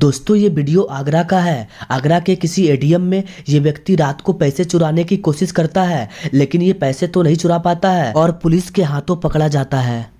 दोस्तों ये वीडियो आगरा का है आगरा के किसी एडीएम में ये व्यक्ति रात को पैसे चुराने की कोशिश करता है लेकिन ये पैसे तो नहीं चुरा पाता है और पुलिस के हाथों पकड़ा जाता है